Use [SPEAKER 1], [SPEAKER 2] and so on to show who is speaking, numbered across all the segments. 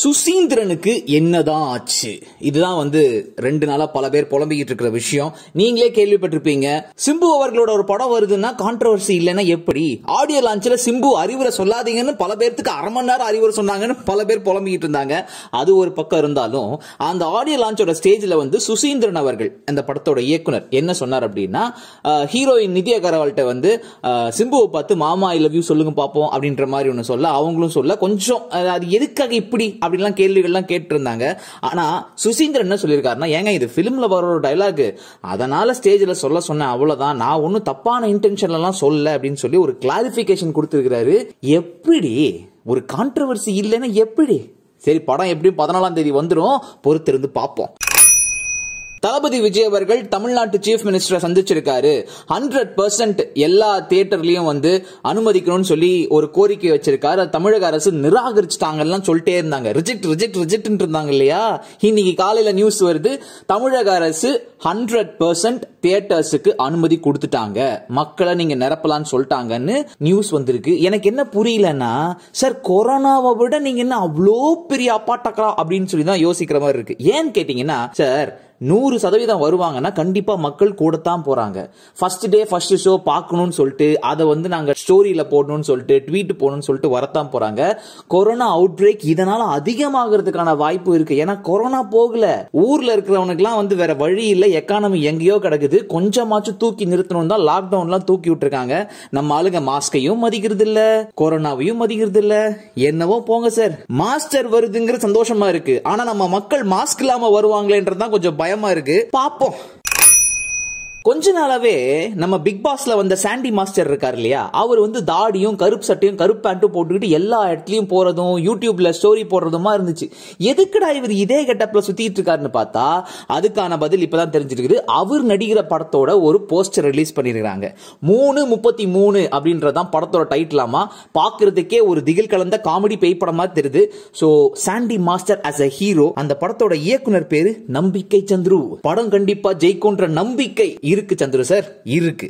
[SPEAKER 1] சுசீந்திரனுக்கு என்னதான் ஆச்சு இதுதான் வந்து ரெண்டு நாளா பல பேர் புலம்பிக்கிட்டு இருக்கிற விஷயம் நீங்களே கேள்விப்பட்டிருப்பீங்க சிம்பு அவர்களோட ஒரு படம் வருதுன்னா கான்ட்ரவர்சி இல்லைன்னா எப்படி ஆடியோ லான்ச்சில் சிம்பு அறிவுரை சொல்லாதீங்கன்னு பல பேர்த்துக்கு அரை மணி நேரம் அறிவுரை சொன்னாங்கன்னு பல பேர் புலம்பிக்கிட்டு இருந்தாங்க அது ஒரு பக்கம் இருந்தாலும் அந்த ஆடியோ லான்ச்சோட ஸ்டேஜில் வந்து சுசீந்திரன் அவர்கள் அந்த படத்தோட இயக்குனர் என்ன சொன்னார் அப்படின்னா ஹீரோயின் நிதிய அகர்வால்கிட்ட வந்து சிம்புவை பார்த்து மாமா ஐ லவ் யூ சொல்லுங்க பார்ப்போம் அப்படின்ற மாதிரி ஒன்று சொல்ல அவங்களும் சொல்ல கொஞ்சம் அது எதுக்காக இப்படி அப்படின்லாம் கேள்விகள்லாம் கேட்டிருந்தாங்க ஆனால் சுசீந்திரன் என்ன சொல்லியிருக்காருன்னா ஏங்க இது ஃபிலிமில் வர ஒரு டைலாக் அதனால் ஸ்டேஜில் சொல்ல சொன்னேன் அவ்வளோதான் நான் ஒன்றும் தப்பான இன்டென்ஷன்லாம் சொல்ல அப்படின்னு சொல்லி ஒரு கிளாரிஃபிகேஷன் கொடுத்துருக்கிறாரு எப்படி ஒரு கான்ட்ரவர்சி இல்லைன்னா எப்படி சரி படம் எப்படியும் பதினாலாம் தேதி வந்துடும் பொறுத்திருந்து பார்ப்போம் தளபதி விஜய் அவர்கள் தமிழ்நாட்டு சீஃப் மினிஸ்டரை சந்திச்சிருக்காரு ஹண்ட்ரட் பர்சன்ட் எல்லா தியேட்டர்லயும் வந்து அனுமதிக்கணும்னு சொல்லி ஒரு கோரிக்கை வச்சிருக்காரு தமிழக அரசு நிராகரிச்சிட்டாங்கலாம் சொல்லிட்டே இருந்தாங்க ரிஜெக்ட் ரிஜெக்ட் ரிஜெக்ட் இருந்தாங்க இல்லையா இன்னைக்கு காலையில நியூஸ் வருது தமிழக அரசு ஹண்ட்ரட் பர்சன்ட் தியேட்டர்ஸுக்கு அனுமதி கொடுத்துட்டாங்க மக்களை நீங்க நிரப்பலான்னு சொல்லிட்டாங்கன்னு நியூஸ் வந்திருக்கு எனக்கு என்ன புரியலன்னா சார் கொரோனாவை விட நீங்க என்ன அவ்வளோ பெரிய அப்பாட்டக்கலாம் அப்படின்னு சொல்லி தான் யோசிக்கிற மாதிரி இருக்கு ஏன்னு கேட்டீங்கன்னா சார் நூறு சதவீதம் வருவாங்கன்னா கண்டிப்பாக மக்கள் கூடத்தான் போகிறாங்க ஃபர்ஸ்ட் டே ஃபர்ஸ்ட் ஷோ பார்க்கணும்னு சொல்லிட்டு அதை வந்து நாங்கள் ஸ்டோரியில் போடணும்னு சொல்லிட்டு ட்வீட் போடணும்னு சொல்லிட்டு வரத்தான் போகிறாங்க கொரோனா அவுட் பிரேக் இதனால அதிகமாகிறதுக்கான வாய்ப்பு இருக்குது ஏன்னா கொரோனா போகல ஊரில் இருக்கிறவனுக்குலாம் வந்து வேற வழி இல்லை எக்கானமி எங்கேயோ கிடக்குது கொஞ்சமாச்சும் தூக்கி நிறுத்தணும் தான் லாக்டவுன்லாம் தூக்கி விட்டுருக்காங்க நம்ம ஆளுங்க மாஸ்கையும் மதிக்கிறது இல்லை கொரோனாவையும் மதிக்கிறது இல்லை என்னவோ போங்க சார் மாஸ்டர் வருதுங்கிற சந்தோஷமா இருக்கு ஆனால் நம்ம மக்கள் மாஸ்க் இல்லாமல் வருவாங்களேன்றதான் கொஞ்சம் பயம் பயமா இருக்கு பாப்போம் கொஞ்ச நாளாவே நம்ம பிக் பாஸ்ல வந்த சாண்டி மாஸ்டர் இருக்கார் இல்லையா அவர் வந்து தாடியும் கருப்பு சட்டையும் கருப்பு பேண்ட்டும் போட்டுக்கிட்டு எல்லா இடத்துலயும் போறதும் யூடியூப்ல ஸ்டோரி போடுறதுமா இருந்துச்சு எதுக்குடா இவர் இதே கெட்டப்ல சுத்திட்டு இருக்காருன்னு பார்த்தா அதுக்கான பதில் இப்பதான் தெரிஞ்சிருக்குது அவர் நடிகிற படத்தோட ஒரு போஸ்டர் ரிலீஸ் பண்ணிருக்காங்க மூணு முப்பத்தி மூணு அப்படின்றதான் படத்தோட டைட்டிலாமா பாக்குறதுக்கே ஒரு திகில் கலந்த காமெடி பேய் படமா தெரியுது so Sandy master as a hero அந்த படத்தோட இயக்குனர் பேரு நம்பிக்கை சந்துரு படம் கண்டிப்பா ஜெயிக்கும்ன்ற நம்பிக்கை இருக்கு சந்துரு சார் இருக்கு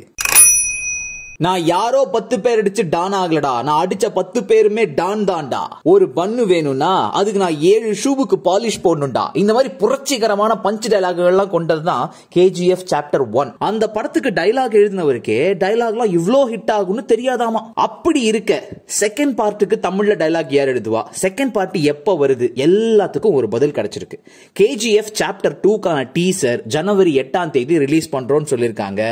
[SPEAKER 1] நான் யாரோ பத்து பேர் அடிச்சு டான் ஆகலடா நான் அடிச்ச பத்து பேருமே டான் தான்டா ஒரு பண்ணு வேணும்னா அதுக்கு நான் ஏழு ஷூவுக்கு பாலிஷ் போடணும்டா இந்த மாதிரி புரட்சிகரமான பஞ்ச் டைலாகுகள்லாம் கொண்டதுதான் கேஜிஎஃப் சாப்டர் ஒன் அந்த படத்துக்கு டைலாக் டைலாக் எல்லாம் இவ்வளோ ஹிட் ஆகும்னு தெரியாதாமா அப்படி இருக்க செகண்ட் பார்ட்டுக்கு தமிழ்ல டைலாக் யார் எழுதுவா செகண்ட் பார்ட் எப்போ வருது எல்லாத்துக்கும் ஒரு பதில் கிடைச்சிருக்கு கேஜிஎஃப் சாப்டர் டூக்கான டீசர் ஜனவரி எட்டாம் தேதி ரிலீஸ் பண்றோம்னு சொல்லியிருக்காங்க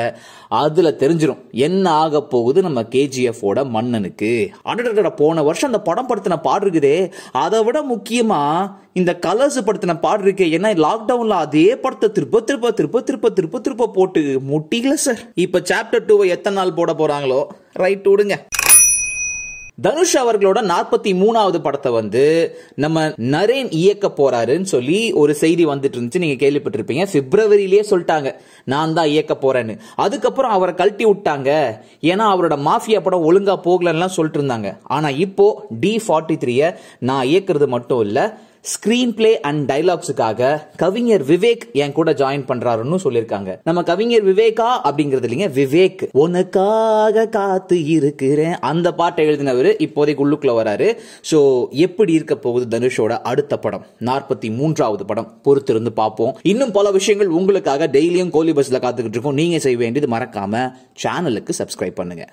[SPEAKER 1] அதுல தெரிஞ்சிடும் என்ன ஆக போகுது நம்ம கேஜிஎஃப்போட மன்னனுக்கு அண்டர் போன வருஷம் அந்த படம் படுத்தின பாடு இருக்குதே அதை விட முக்கியமா இந்த கலர்ஸ் படுத்தின பாடு இருக்கு ஏன்னா லாக்டவுன்ல அதே படத்தை திருப்ப திருப்ப திருப்ப திருப்ப திருப்ப திருப்ப போட்டு முட்டிக்கல சார் இப்போ சாப்டர் டூவை எத்தனை நாள் போட போறாங்களோ ரைட் விடுங்க தனுஷ் அவர்களோட நாற்பத்தி மூணாவது படத்தை வந்து நம்ம நரேன் இயக்க போறாருன்னு சொல்லி ஒரு செய்தி வந்துட்டு இருந்துச்சு நீங்க கேள்விப்பட்டிருப்பீங்க பிப்ரவரியிலேயே சொல்லிட்டாங்க நான் தான் இயக்க போறேன்னு அதுக்கப்புறம் அவரை கழட்டி விட்டாங்க ஏன்னா அவரோட மாஃபியா படம் ஒழுங்கா போகலன்னு சொல்லிட்டு இருந்தாங்க ஆனா இப்போ டி ஃபார்ட்டி த்ரீயை நான் இயக்குறது மட்டும் இல்லை ஸ்கிரீன் பிளே அண்ட் டைலாக்ஸுக்காக கவிஞர் விவேக் என் கூட ஜாயின் பண்றாருன்னு சொல்லியிருக்காங்க நம்ம கவிஞர் விவேகா அப்படிங்கிறது இல்லைங்க விவேக் உனக்காக காத்து இருக்கிறேன் அந்த பாட்டை எழுதினவர் இப்போதைக்கு உள்ளுக்குள்ள வராரு ஸோ எப்படி இருக்க போகுது தனுஷோட அடுத்த படம் நாற்பத்தி மூன்றாவது படம் பொறுத்திருந்து பார்ப்போம் இன்னும் பல விஷயங்கள் உங்களுக்காக டெய்லியும் கோலி பஸ்ல காத்துக்கிட்டு இருக்கோம் நீங்க செய்ய வேண்டியது மறக்காம சேனலுக்கு சப்ஸ்கிரைப் பண்ணுங்க